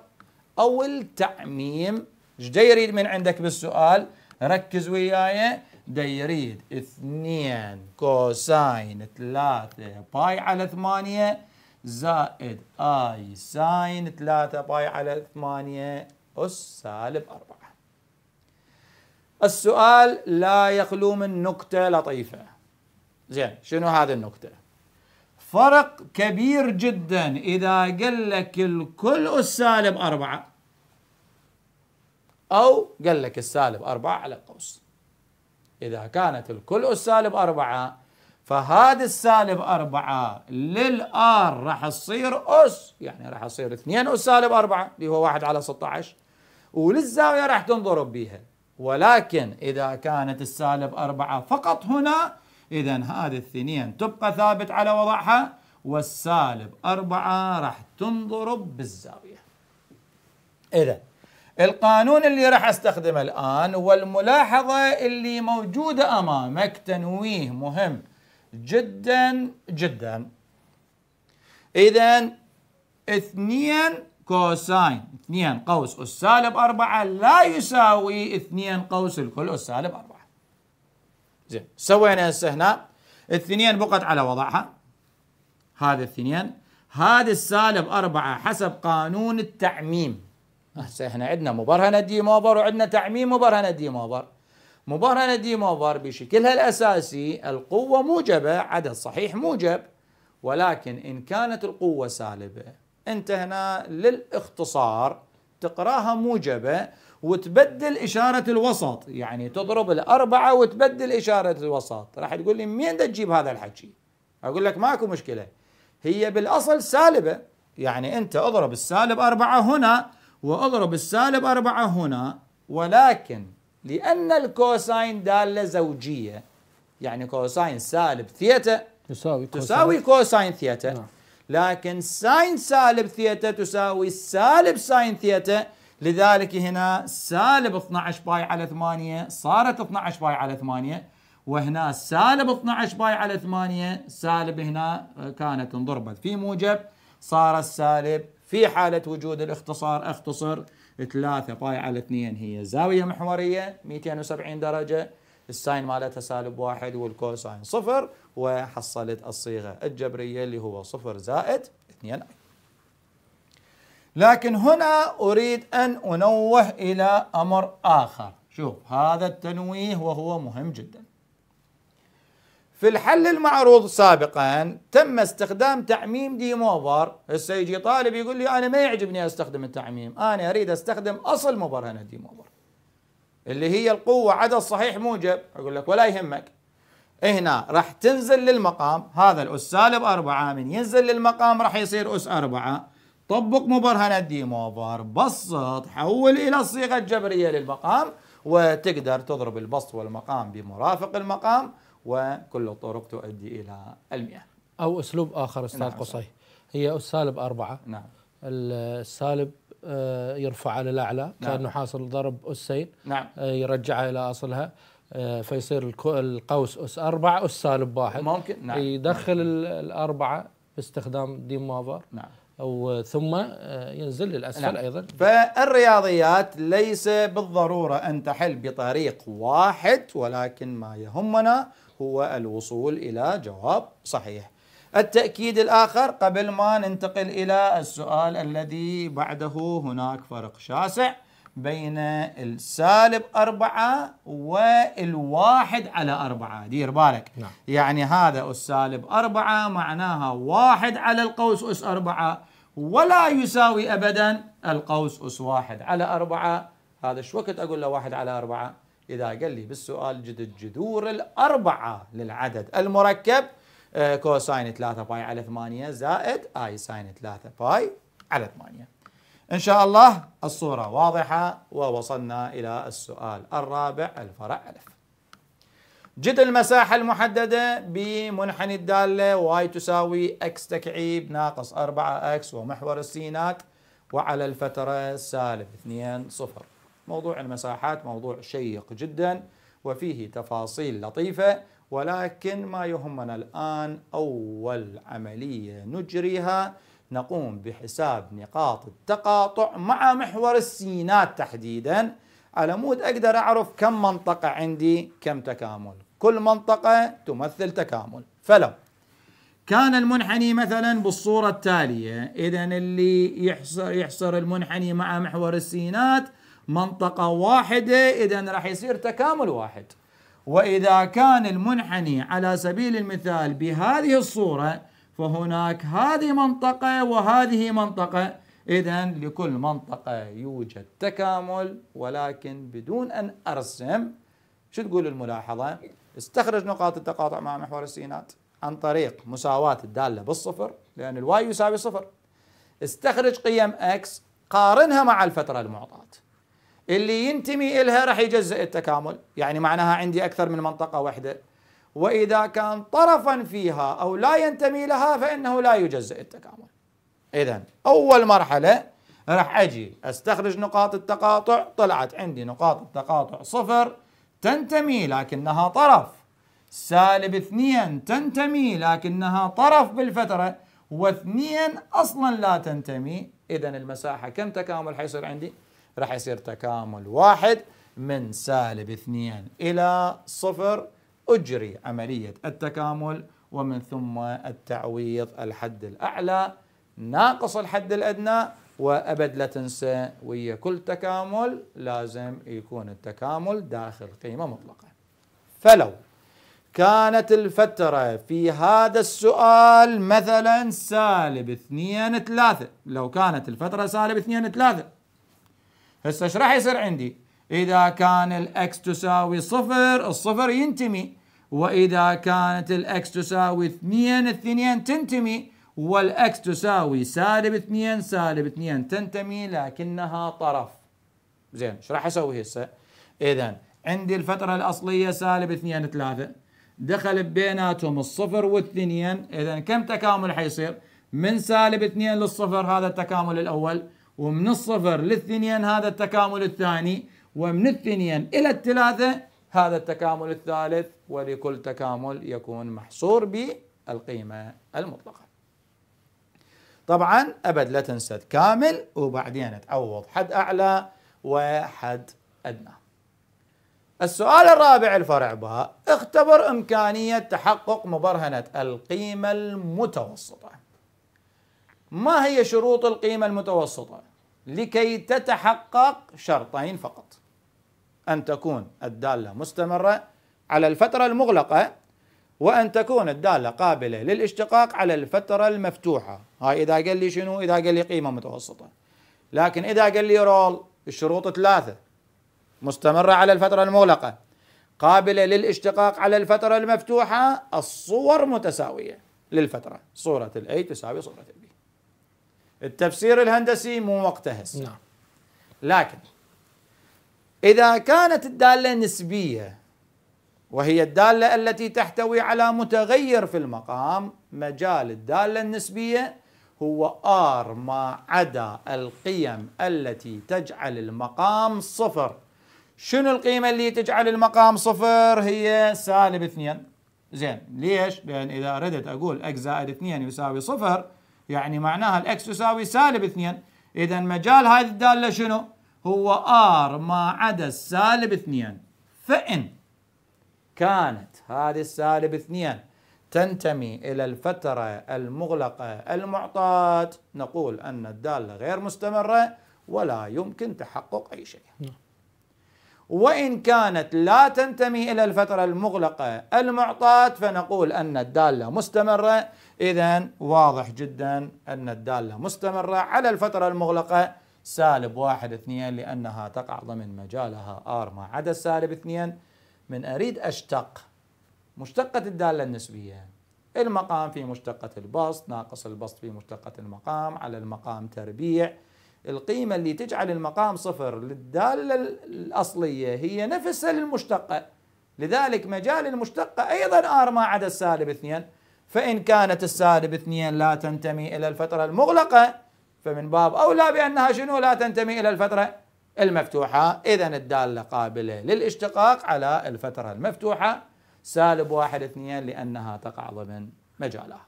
أو التعميم ايش يريد من عندك بالسؤال ركز وياي يريد اثنين كوساين ثلاثة باي على ثمانية زائد اي ساين ثلاثة باي على ثمانية أس سالب أربعة السؤال لا يخلو من نكتة لطيفة زين شنو هذه النقطة فرق كبير جدا إذا قال لك الكل السالب أربعة أو قال لك السالب أربعة على قوس إذا كانت الكل السالب أربعة فهذا السالب أربعة للآر راح تصير أس يعني راح تصير اثنين أس سالب أربعة اللي هو واحد على 16 وللزاوية راح تنضرب بيها ولكن إذا كانت السالب أربعة فقط هنا إذا هذه الثنين تبقى ثابت على وضعها والسالب أربعة راح تنضرب بالزاوية إذا القانون اللي راح استخدمه الآن والملاحظة اللي موجودة أمامك تنويه مهم جدا جدا إذا اثنين كوساين اثنين قوس السالب أربعة لا يساوي اثنين قوس الكل السالب أربعة زين سوينا هسه هنا الثنين بقت على وضعها هذا الثنين هذا السالب أربعة حسب قانون التعميم هسه احنا عندنا مبرهنة دي موبر وعندنا تعميم مبرهنة دي موبر مبرهنة دي موبر بشكلها الأساسي القوة موجبة عدد صحيح موجب ولكن إن كانت القوة سالبة انت هنا للاختصار تقراها موجبة وتبدل إشارة الوسط يعني تضرب الأربعة وتبدل إشارة الوسط راح تقول لي منين تجيب هذا الحكي أقول لك ماكو مشكلة هي بالأصل سالبة يعني أنت اضرب السالب أربعة هنا واضرب السالب أربعة هنا ولكن لأن الكوساين دالة زوجية يعني كوساين سالب ثيتا تساوي كوساين تساوي كوساين ثيتا نعم. لكن ساين سالب ثيتا تساوي سالب ساين ثيتا لذلك هنا سالب 12 باي على 8 صارت 12 باي على 8 وهنا سالب 12 باي على 8 سالب هنا آه، كانت انضربت في موجب صار السالب في حالة وجود الاختصار اختصر 3 باي على 2 هي زاوية محورية 270 درجة الساين مالتها سالب واحد والكوساين صفر وحصلت الصيغة الجبرية اللي هو صفر زائد 2 اي لكن هنا أريد أن أنوه إلى أمر آخر شوف هذا التنويه وهو مهم جدا في الحل المعروض سابقا تم استخدام تعميم ديم اوفر هسه يجي طالب يقول لي انا ما يعجبني استخدم التعميم انا اريد استخدم اصل مبرهنه ديم اوفر اللي هي القوه عدد صحيح موجب اقول لك ولا يهمك هنا راح تنزل للمقام هذا الاس سالب 4 من ينزل للمقام راح يصير اس 4 طبق مبرهنة دي موفر بسط حول إلى الصيغة الجبرية للمقام وتقدر تضرب البسط والمقام بمرافق المقام وكل الطرق تؤدي إلى المئة أو أسلوب آخر أستاذ نعم قصي هي السالب أربعة نعم السالب آه، يرفع على الأعلى نعم. كأنه حاصل ضرب أسين نعم. آه، يرجعها إلى أصلها آه، فيصير القوس أس أربعة أس سالب واحد ممكن نعم يدخل نعم. الأربعة باستخدام ديم مافر نعم أو ثم آه، ينزل للأسفل نعم. أيضا فالرياضيات ليس بالضرورة أن تحل بطريق واحد ولكن ما يهمنا هو الوصول إلى جواب صحيح التأكيد الآخر قبل ما ننتقل إلى السؤال الذي بعده هناك فرق شاسع بين السالب أربعة والواحد على أربعة دير بالك نعم. يعني هذا السالب أربعة معناها واحد على القوس أس أربعة ولا يساوي أبدا القوس أس واحد على أربعة هذا شو وقت أقول له واحد على أربعة إذا قال لي بالسؤال جد الجذور الأربعة للعدد المركب كوساين آه، 3 باي على 8 زائد اي ساين 3 باي على 8 إن شاء الله الصورة واضحة ووصلنا إلى السؤال الرابع الفرع ألف جد المساحة المحددة بمنحني الدالة واي تساوي اكس تكعيب ناقص 4 اكس ومحور السينات وعلى الفترة سالب 2 صفر موضوع المساحات موضوع شيق جدا وفيه تفاصيل لطيفة ولكن ما يهمنا الآن أول عملية نجريها نقوم بحساب نقاط التقاطع مع محور السينات تحديدا على مود أقدر أعرف كم منطقة عندي كم تكامل كل منطقة تمثل تكامل فلو كان المنحني مثلا بالصورة التالية إذا اللي يحصر, يحصر المنحني مع محور السينات منطقة واحدة إذا راح يصير تكامل واحد وإذا كان المنحني على سبيل المثال بهذه الصورة فهناك هذه منطقة وهذه منطقة إذا لكل منطقة يوجد تكامل ولكن بدون أن أرسم شو تقول الملاحظة؟ استخرج نقاط التقاطع مع محور السينات عن طريق مساواة الدالة بالصفر لأن الواي يساوي صفر استخرج قيم اكس قارنها مع الفترة المعطاة اللي ينتمي إلها راح يجزئ التكامل يعني معناها عندي أكثر من منطقة واحدة وإذا كان طرفا فيها أو لا ينتمي لها فإنه لا يجزئ التكامل إذا أول مرحلة راح أجي أستخرج نقاط التقاطع طلعت عندي نقاط التقاطع صفر تنتمي لكنها طرف سالب اثنين تنتمي لكنها طرف بالفترة واثنين أصلا لا تنتمي إذا المساحة كم تكامل حيصير عندي؟ راح يصير تكامل واحد من سالب اثنين إلى صفر أجري عملية التكامل ومن ثم التعويض الحد الأعلى ناقص الحد الأدنى وأبد لا تنسى ويا كل تكامل لازم يكون التكامل داخل قيمة مطلقة فلو كانت الفترة في هذا السؤال مثلا سالب اثنين ثلاثة لو كانت الفترة سالب اثنين ثلاثة هسه ايش راح يصير عندي؟ إذا كان الأكس تساوي صفر الصفر ينتمي وإذا كانت الأكس تساوي 2 2 تنتمي والأكس تساوي سالب 2 سالب 2 تنتمي لكنها طرف زين ايش راح أسوي هسه إذا عندي الفترة الأصلية سالب 2 3 دخل بيناتهم الصفر والاثنين إذا كم تكامل حيصير من سالب 2 للصفر هذا التكامل الأول ومن الصفر للاثنين هذا التكامل الثاني ومن الاثنين إلى الثلاثة هذا التكامل الثالث ولكل تكامل يكون محصور بالقيمة المطلقة طبعا أبد لا تنسى كامل وبعدين تعوض حد أعلى وحد أدنى السؤال الرابع الفرع باء اختبر إمكانية تحقق مبرهنة القيمة المتوسطة ما هي شروط القيمة المتوسطة لكي تتحقق شرطين فقط أن تكون الدالة مستمرة على الفترة المغلقة وأن تكون الدالة قابلة للاشتقاق على الفترة المفتوحة هاي إذا قال لي شنو إذا قال لي قيمة متوسطة لكن إذا قال لي رول الشروط ثلاثة مستمرة على الفترة المغلقة قابلة للاشتقاق على الفترة المفتوحة الصور متساوية للفترة صورة الأي تساوي صورة البي التفسير الهندسي مو وقته هسه نعم لكن إذا كانت الدالة نسبية وهي الدالة التي تحتوي على متغير في المقام مجال الدالة النسبية هو R ما عدا القيم التي تجعل المقام صفر شنو القيمة اللي تجعل المقام صفر هي سالب اثنين زين ليش؟ لأن إذا أردت أقول x زائد اثنين يساوي صفر يعني معناها الإكس يساوي سالب اثنين إذا مجال هذه الدالة شنو؟ هو R ما عدا السالب اثنين فإن كانت هذه السالب اثنين تنتمي إلى الفترة المغلقة المعطاة نقول أن الدالة غير مستمرة ولا يمكن تحقق أي شيء نعم. وإن كانت لا تنتمي إلى الفترة المغلقة المعطاة فنقول أن الدالة مستمرة إذا واضح جدا أن الدالة مستمرة على الفترة المغلقة سالب واحد اثنين لأنها تقع ضمن مجالها آر ما عدا السالب اثنين من أريد أشتق مشتقة الدالة النسبية المقام في مشتقة البسط ناقص البسط في مشتقة المقام على المقام تربيع القيمة اللي تجعل المقام صفر للدالة الأصلية هي نفسها للمشتقة لذلك مجال المشتقة أيضا آر ما عدا السالب اثنين فإن كانت السالب اثنين لا تنتمي إلى الفترة المغلقة فمن باب أولى بأنها شنو لا تنتمي إلى الفترة المفتوحة إذا الدالة قابلة للاشتقاق على الفترة المفتوحة سالب واحد اثنين لأنها تقع ضمن مجالها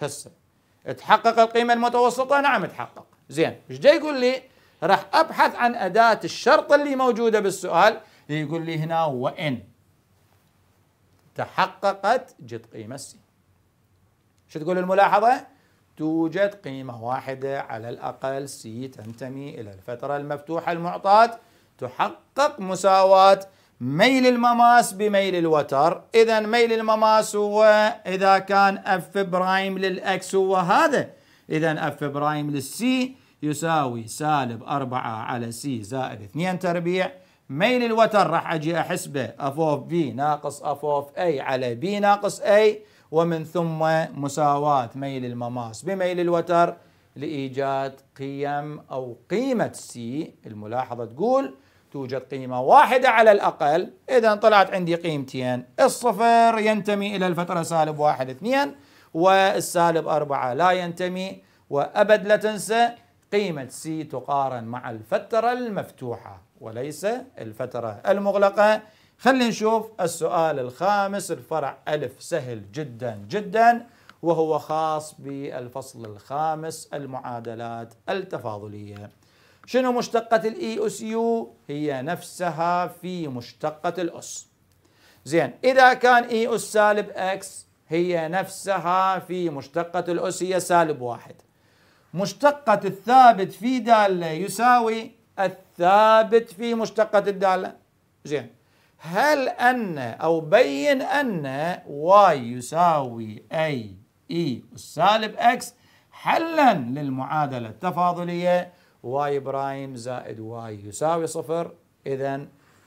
هسه تحقق القيمة المتوسطة نعم تحقق زين ايش جاي يقول لي راح أبحث عن أداة الشرط اللي موجودة بالسؤال يقول لي هنا وإن تحققت جد قيمة سي شو تقول الملاحظة توجد قيمة واحدة على الأقل سي تنتمي إلى الفترة المفتوحة المعطاة تحقق مساواة ميل المماس بميل الوتر إذا ميل المماس هو إذا كان أف برايم للأكس هو هذا إذا أف برايم للسي يساوي سالب 4 على سي زائد 2 تربيع ميل الوتر راح أجي أحسبه أف أوف بي ناقص أف أوف أي على بي ناقص أي ومن ثم مساواة ميل المماس بميل الوتر لإيجاد قيم أو قيمة سي الملاحظة تقول توجد قيمة واحدة على الأقل إذا طلعت عندي قيمتين الصفر ينتمي إلى الفترة سالب واحد اثنين والسالب أربعة لا ينتمي وأبد لا تنسى قيمة سي تقارن مع الفترة المفتوحة وليس الفترة المغلقة خلينا نشوف السؤال الخامس الفرع ألف سهل جدا جدا وهو خاص بالفصل الخامس المعادلات التفاضلية شنو مشتقة الإي أس يو هي نفسها في مشتقة الأس زين إذا كان إي e أس سالب إكس هي نفسها في مشتقة الأس هي سالب واحد مشتقة الثابت في دالة يساوي الثابت في مشتقة الدالة زين هل أن أو بين أن y يساوي أي e والسالب إكس حلا للمعادلة التفاضلية y برايم زائد y يساوي صفر إذا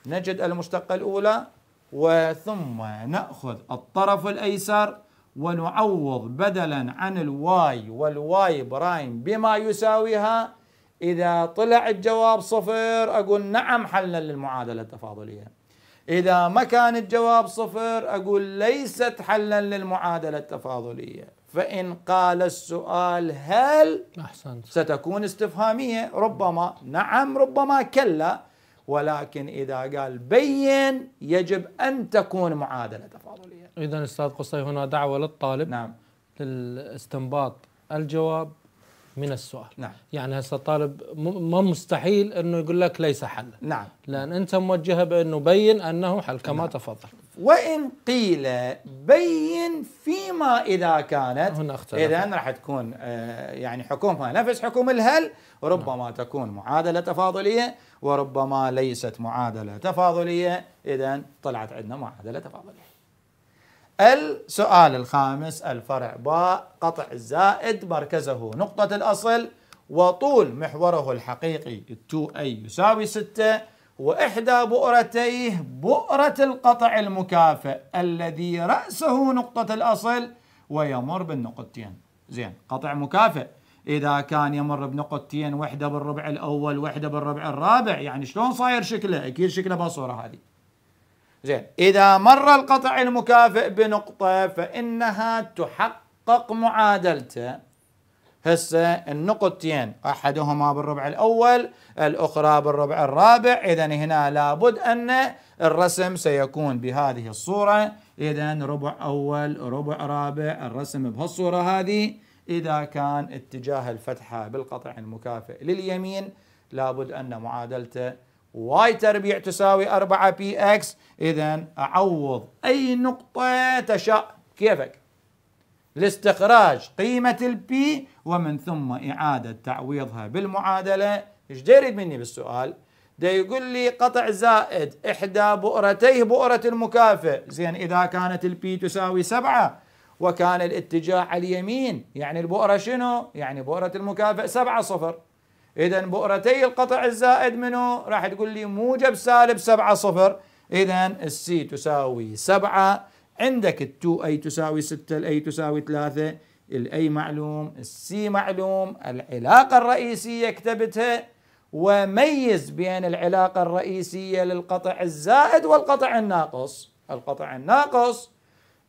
نجد المشتقة الأولى وثم نأخذ الطرف الأيسر ونعوض بدلا عن الواي والواي برايم بما يساويها إذا طلع الجواب صفر أقول نعم حلا للمعادلة التفاضلية إذا ما كان الجواب صفر أقول ليست حلا للمعادلة التفاضلية فإن قال السؤال هل أحسنت. ستكون استفهامية ربما نعم ربما كلا ولكن إذا قال بين يجب أن تكون معادلة تفاضلية إذا أستاذ قصي هنا دعوة للطالب نعم للاستنباط الجواب من السؤال نعم. يعني هسه الطالب ما مستحيل انه يقول لك ليس حل نعم لان انت موجهه بانه بين انه حل كما نعم. تفضل وان قيل بين فيما اذا كانت هنا اذا راح تكون آه، يعني حكمها نفس حكم الهل ربما نعم. تكون معادله تفاضليه وربما ليست معادله تفاضليه اذا طلعت عندنا معادله تفاضليه السؤال الخامس الفرع باء قطع الزائد مركزه نقطة الأصل وطول محوره الحقيقي 2A يساوي 6 وإحدى بؤرتيه بؤرة القطع المكافئ الذي رأسه نقطة الأصل ويمر بالنقطتين زين قطع مكافئ إذا كان يمر بنقطتين واحدة بالربع الأول واحدة بالربع الرابع يعني شلون صاير شكله أكيد شكله بصورة هذه زين إذا مر القطع المكافئ بنقطة فإنها تحقق معادلته هسه النقطتين أحدهما بالربع الأول الأخرى بالربع الرابع إذا هنا لابد أن الرسم سيكون بهذه الصورة إذا ربع أول ربع رابع الرسم بهالصورة هذه إذا كان اتجاه الفتحة بالقطع المكافئ لليمين لابد أن معادلته واي تربيع تساوي 4 بي اكس اذا اعوض اي نقطة تشاء كيفك لاستخراج قيمة البي ومن ثم اعادة تعويضها بالمعادلة ايش يريد مني بالسؤال؟ ده يقول لي قطع زائد إحدى بؤرتيه بؤرة المكافئ زين إذا كانت البي تساوي 7 وكان الاتجاه على اليمين يعني البؤرة شنو؟ يعني بؤرة المكافئ 7 صفر إذا بؤرتي القطع الزائد منه راح تقول لي موجب سالب 7 صفر إذا السي تساوي 7 عندك ال 2 أي تساوي 6 الأي تساوي 3 الأي معلوم السي معلوم العلاقة الرئيسية كتبتها وميز بين العلاقة الرئيسية للقطع الزائد والقطع الناقص القطع الناقص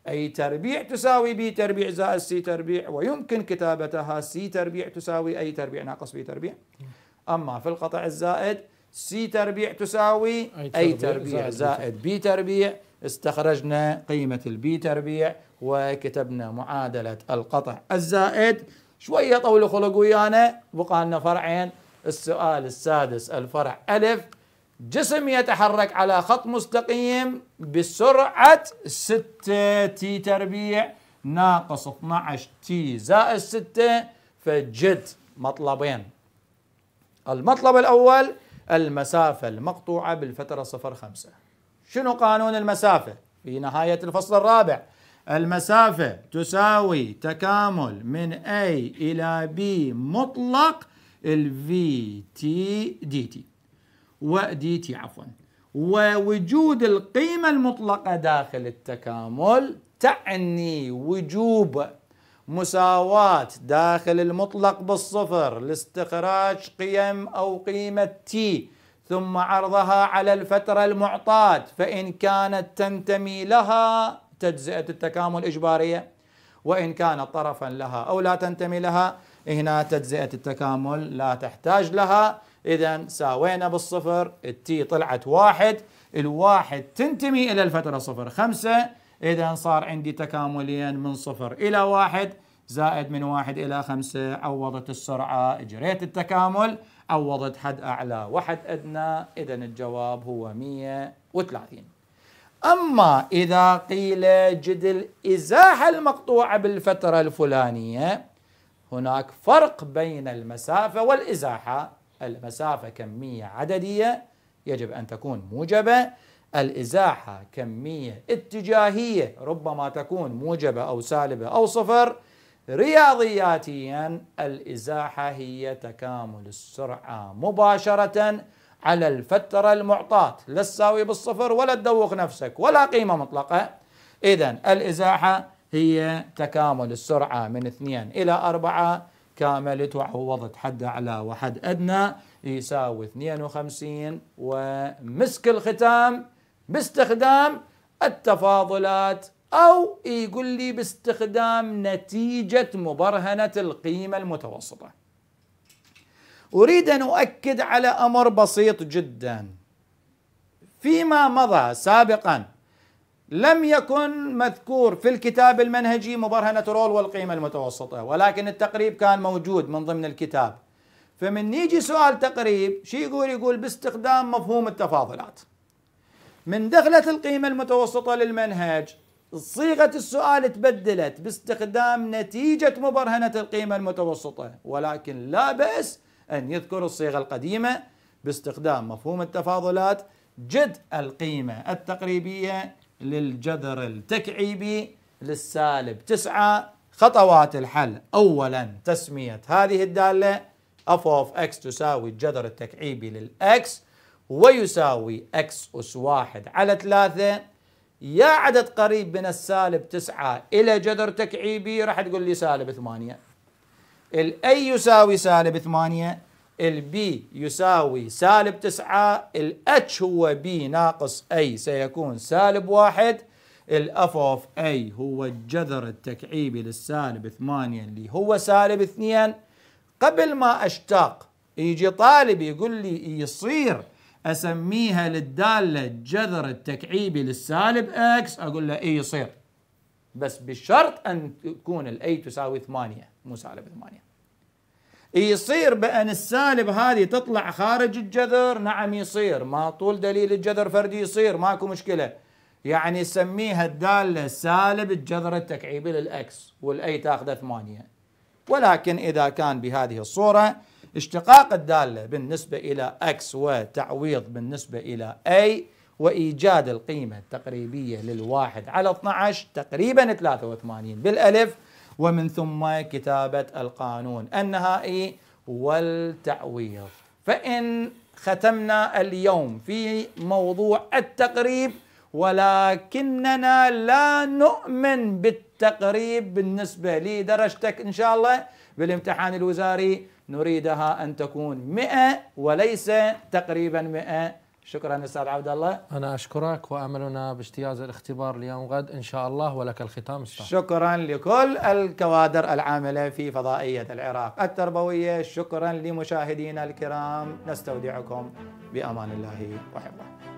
أي تربيع تساوي بي تربيع زائد سي تربيع ويمكن كتابتها سي تربيع تساوي أي تربيع ناقص بي تربيع أما في القطع الزائد سي تربيع تساوي أي تربيع, أي تربيع زائد, بي تربيع استخرجنا قيمة البي تربيع وكتبنا معادلة القطع الزائد شوية طول خلق ويانا بقى لنا فرعين السؤال السادس الفرع ألف جسم يتحرك على خط مستقيم بسرعة 6 تي تربيع ناقص 12 تي زائد 6 فجد مطلبين المطلب الأول المسافة المقطوعة بالفترة 0 5 شنو قانون المسافة في نهاية الفصل الرابع المسافة تساوي تكامل من A إلى B مطلق ال VT DT ودي تي عفوا ووجود القيمة المطلقة داخل التكامل تعني وجوب مساواة داخل المطلق بالصفر لاستخراج قيم أو قيمة تي ثم عرضها على الفترة المعطاة فإن كانت تنتمي لها تجزئة التكامل إجبارية وإن كانت طرفا لها أو لا تنتمي لها هنا تجزئة التكامل لا تحتاج لها إذا ساوينا بالصفر التي طلعت واحد الواحد تنتمي إلى الفترة صفر خمسة إذا صار عندي تكامليًا من صفر إلى واحد زائد من واحد إلى خمسة عوضت السرعة جريت التكامل عوضت حد أعلى وحد أدنى إذا الجواب هو 130 أما إذا قيل جد الإزاحة المقطوعة بالفترة الفلانية هناك فرق بين المسافة والإزاحة المسافة كمية عددية يجب أن تكون موجبة الإزاحة كمية اتجاهية ربما تكون موجبة أو سالبة أو صفر رياضياتيا الإزاحة هي تكامل السرعة مباشرة على الفترة المعطاة لا تساوي بالصفر ولا تدوق نفسك ولا قيمة مطلقة إذا الإزاحة هي تكامل السرعة من 2 إلى 4 كاملت وعوضت حد أعلى وحد أدنى يساوي 52 ومسك الختام باستخدام التفاضلات أو يقول لي باستخدام نتيجة مبرهنة القيمة المتوسطة أريد أن أؤكد على أمر بسيط جدا فيما مضى سابقاً لم يكن مذكور في الكتاب المنهجي مبرهنة رول والقيمة المتوسطة ولكن التقريب كان موجود من ضمن الكتاب فمن يجي سؤال تقريب شو يقول يقول باستخدام مفهوم التفاضلات من دخلت القيمة المتوسطة للمنهج صيغة السؤال تبدلت باستخدام نتيجة مبرهنة القيمة المتوسطة ولكن لا بأس أن يذكر الصيغة القديمة باستخدام مفهوم التفاضلات جد القيمة التقريبية للجذر التكعيبي للسالب تسعة خطوات الحل أولا تسمية هذه الدالة f of x تساوي الجذر التكعيبي للx ويساوي x أس واحد على ثلاثة يا عدد قريب من السالب تسعة إلى جذر تكعيبي راح تقول لي سالب ثمانية الأي يساوي سالب ثمانية البي يساوي سالب تسعة الاتش هو بي ناقص اي سيكون سالب واحد الاف اوف اي هو الجذر التكعيبي للسالب ثمانية اللي هو سالب اثنين قبل ما اشتاق يجي طالب يقول لي يصير اسميها للداله الجذر التكعيبي للسالب اكس اقول له اي يصير بس بشرط ان تكون الاي تساوي 8 مو سالب 8 يصير بأن السالب هذه تطلع خارج الجذر نعم يصير ما طول دليل الجذر فردي يصير ماكو مشكلة يعني سميها الدالة سالب الجذر التكعيبي للأكس والأي تأخذ ثمانية ولكن إذا كان بهذه الصورة اشتقاق الدالة بالنسبة إلى أكس وتعويض بالنسبة إلى أي وإيجاد القيمة التقريبية للواحد على 12 تقريبا 83 بالألف ومن ثم كتابة القانون النهائي والتعويض فإن ختمنا اليوم في موضوع التقريب ولكننا لا نؤمن بالتقريب بالنسبة لدرجتك إن شاء الله بالامتحان الوزاري نريدها أن تكون 100 وليس تقريبا 100 شكرا استاذ عبد الله انا اشكرك واملنا باجتياز الاختبار اليوم غد ان شاء الله ولك الختام استاذ شكرا لكل الكوادر العامله في فضائيه العراق التربويه شكرا لمشاهدينا الكرام نستودعكم بامان الله وحفظه